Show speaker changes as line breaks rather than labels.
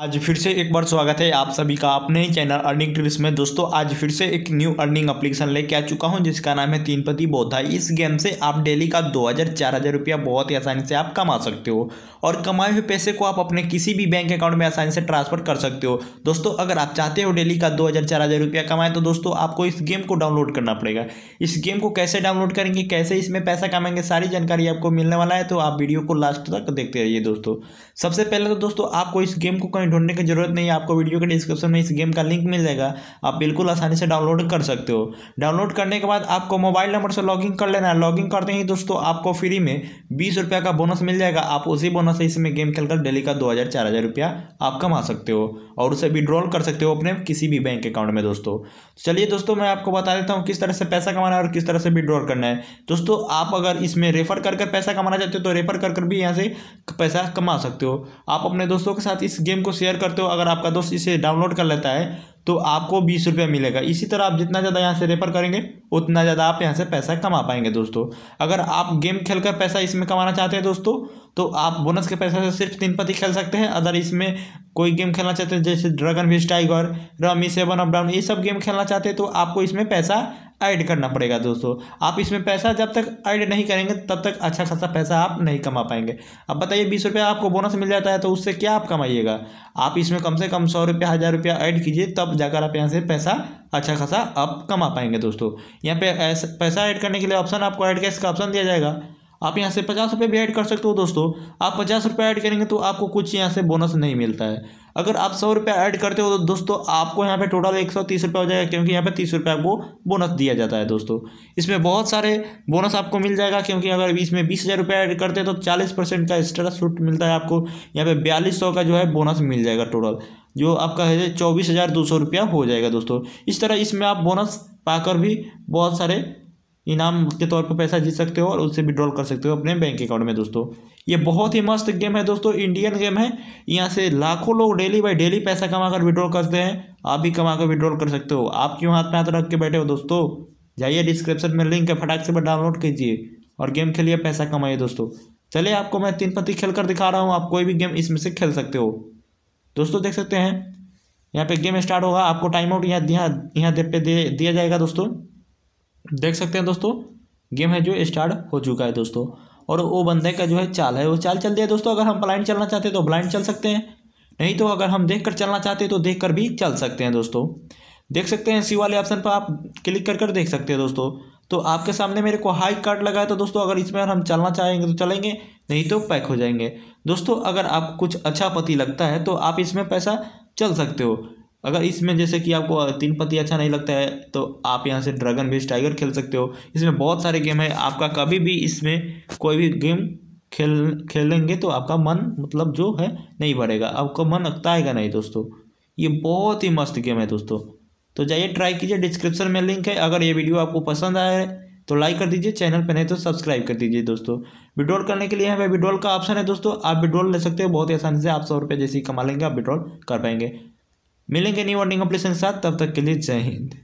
आज फिर से एक बार स्वागत है आप सभी का अपने ही चैनल अर्निंग ट्रिप्स में दोस्तों आज फिर से एक न्यू अर्निंग अप्लीकेशन लेके आ चुका हूं जिसका नाम है तीन पति बोधा इस गेम से आप डेली का 2000 4000 रुपया बहुत ही आसानी से आप कमा सकते हो और कमाए हुए पैसे को आप अपने किसी भी बैंक अकाउंट में आसानी से ट्रांसफर कर सकते हो दोस्तों अगर आप चाहते हो डेली का दो हज़ार रुपया कमाए तो दोस्तों आपको इस गेम को डाउनलोड करना पड़ेगा इस गेम को कैसे डाउनलोड करेंगे कैसे इसमें पैसा कमाएंगे सारी जानकारी आपको मिलने वाला है तो आप वीडियो को लास्ट तक देखते रहिए दोस्तों सबसे पहले तो दोस्तों आपको इस गेम को में ढूंढने की जरूरत नहीं है आपको वीडियो के डिस्क्रिप्शन में इस गेम का लिंक मिल जाएगा आप बिल्कुल आसानी से डाउनलोड कर सकते हो डाउनलोड करने के बाद आपको मोबाइल नंबर से लॉगिन कर लेना है लॉगिन करते ही दोस्तों आपको फ्री में बीस रुपये का बोनस मिल जाएगा आप उसी बोनस से इसमें गेम खेलकर डेली का दो हज़ार चार रुपया आप कमा सकते हो और उसे विड्रॉल कर सकते हो अपने किसी भी बैंक अकाउंट में दोस्तों चलिए दोस्तों मैं आपको बता देता हूँ किस तरह से पैसा कमाना है और किस तरह से विड्रॉल करना है दोस्तों आप अगर इसमें रेफर कर कर पैसा कमाना चाहते हो तो रेफर कर कर भी यहाँ से पैसा कमा सकते हो आप अपने दोस्तों के साथ इस गेम को शेयर करते हो अगर आपका दोस्त इसे डाउनलोड कर लेता है तो आपको बीस रुपया मिलेगा इसी तरह आप जितना ज़्यादा यहाँ से रेफर करेंगे उतना ज़्यादा आप यहाँ से पैसा कमा पाएंगे दोस्तों अगर आप गेम खेल कर पैसा इसमें कमाना चाहते हैं दोस्तों तो आप बोनस के पैसे से सिर्फ तीन पति खेल सकते हैं अगर इसमें कोई गेम खेलना चाहते हैं जैसे dragon fish tiger rummy seven up down ये सब गेम खेलना चाहते हैं तो आपको इसमें पैसा ऐड करना पड़ेगा दोस्तों आप इसमें पैसा जब तक ऐड नहीं करेंगे तब तक अच्छा खासा पैसा आप नहीं कमा पाएंगे अब बताइए बीस रुपया आपको बोनस मिल जाता है तो उससे क्या आप कमाइएगा आप इसमें कम से कम सौ रुपया हज़ार रुपया ऐड कीजिए तब जाकर आप यहाँ से पैसा अच्छा खासा आप कमा पाएंगे दोस्तों यहाँ पे पैसा ऐड करने के लिए ऑप्शन आपको ऐड कैश का ऑप्शन दिया जाएगा आप यहाँ से पचास रुपये भी ऐड कर सकते हो दोस्तों आप पचास रुपये ऐड करेंगे तो आपको कुछ यहाँ से बोनस नहीं मिलता है अगर आप सौ रुपये ऐड करते हो तो दोस्तों आपको यहाँ पे टोटल एक सौ तीस रुपये हो जाएगा क्योंकि यहाँ पे तीस रुपये आपको बोनस दिया जाता है दोस्तों इसमें बहुत सारे बोनस आपको मिल जाएगा क्योंकि अगर इसमें बीस हज़ार रुपये ऐड करते हैं तो चालीस परसेंट का एक्स्ट्रा छूट मिलता है आपको यहाँ पे बयालीस सौ का जो है बोनस मिल जाएगा टोटल जो आपका है चौबीस हज़ार दो सौ रुपया हो जाएगा दोस्तों इस तरह इसमें आप बोनस पाकर भी बहुत सारे इनाम के तौर पर पैसा जीत सकते हो और उससे विड्रॉल कर सकते हो अपने बैंक अकाउंट में दोस्तों ये बहुत ही मस्त गेम है दोस्तों इंडियन गेम है यहाँ से लाखों लोग डेली बाई डेली पैसा कमा कर विड्रॉल करते हैं आप भी कमा कर विड्रॉल कर सकते हो आप क्यों हाथ में हाथ रख के बैठे हो दोस्तों जाइए डिस्क्रिप्शन में लिंक है फटाक से डाउनलोड कीजिए और गेम खेलिए पैसा कमाइए दोस्तों चलिए आपको मैं तीन पत्ती खेल कर दिखा रहा हूँ आप कोई भी गेम इसमें से खेल सकते हो दोस्तों देख सकते हैं यहाँ पे गेम स्टार्ट होगा आपको टाइम आउट यहाँ यहाँ यहाँ पे दिया जाएगा दोस्तों देख सकते हैं दोस्तों गेम है जो स्टार्ट हो चुका है दोस्तों और वो बंदे का जो है चाल है वो चाल चल दिया दोस्तों अगर हम ब्लाइंड चलना चाहते हैं तो ब्लाइंड चल सकते हैं नहीं तो अगर हम देख कर चलना चाहते हैं तो देख कर भी चल सकते हैं दोस्तों देख सकते हैं सी वाले ऑप्शन पर आप क्लिक कर कर देख सकते हैं दोस्तों तो आपके सामने मेरे को हाई कार्ड लगा है तो दोस्तों अगर इसमें हम चलना चाहेंगे तो चलेंगे नहीं तो पैक हो जाएंगे दोस्तों अगर आप कुछ अच्छा पति लगता है तो आप इसमें पैसा चल सकते हो अगर इसमें जैसे कि आपको तीन पत्ती अच्छा नहीं लगता है तो आप यहाँ से ड्रैगन बेस टाइगर खेल सकते हो इसमें बहुत सारे गेम है आपका कभी भी इसमें कोई भी गेम खेल खेलेंगे तो आपका मन मतलब जो है नहीं बढ़ेगा आपका मन अकताएगा नहीं दोस्तों ये बहुत ही मस्त गेम है दोस्तों तो जाइए ट्राई कीजिए डिस्क्रिप्शन में लिंक है अगर ये वीडियो आपको पसंद आए तो लाइक कर दीजिए चैनल पर नहीं तो सब्सक्राइब कर दीजिए दोस्तों विड्रॉल करने के लिए यहाँ विड्रॉल का ऑप्शन है दोस्तों आप विड्रॉल ले सकते हो बहुत ही आसानी से आप सौ रुपये जैसे ही कमा लेंगे आप विड्रॉल कर पाएंगे मिलेंगे न्यू वर्निंग अपलेशन के साथ तब तक के लिए जय हिंद